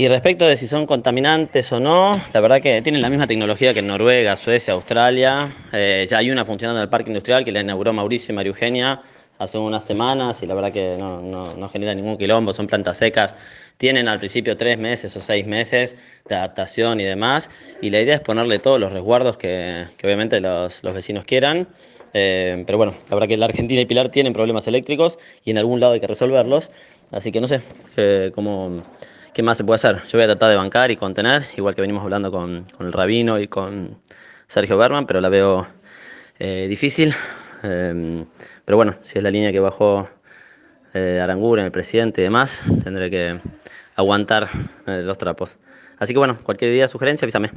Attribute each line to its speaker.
Speaker 1: Y respecto de si son contaminantes o no, la verdad que tienen la misma tecnología que Noruega, Suecia, Australia. Eh, ya hay una funcionando en el parque industrial que la inauguró Mauricio y María Eugenia hace unas semanas y la verdad que no, genera ningún quilombo, son plantas secas. Tienen al principio tres meses o seis meses de adaptación y demás. Y la idea es ponerle todos los resguardos que, obviamente los, vecinos quieran. Eh, pero bueno, la verdad que la Argentina y Pilar tienen problemas eléctricos y en algún lado hay que resolverlos. Así que no sé eh, cómo ¿Qué más se puede hacer? Yo voy a tratar de bancar y contener, igual que venimos hablando con, el rabino y con Sergio Berman, pero la veo eh, difícil. Em, pero bueno, si es la línea que bajó eh, en el presidente y demás, tendré que aguantar eh, los trapos. Así que bueno, cualquier idea, sugerencia, avísame.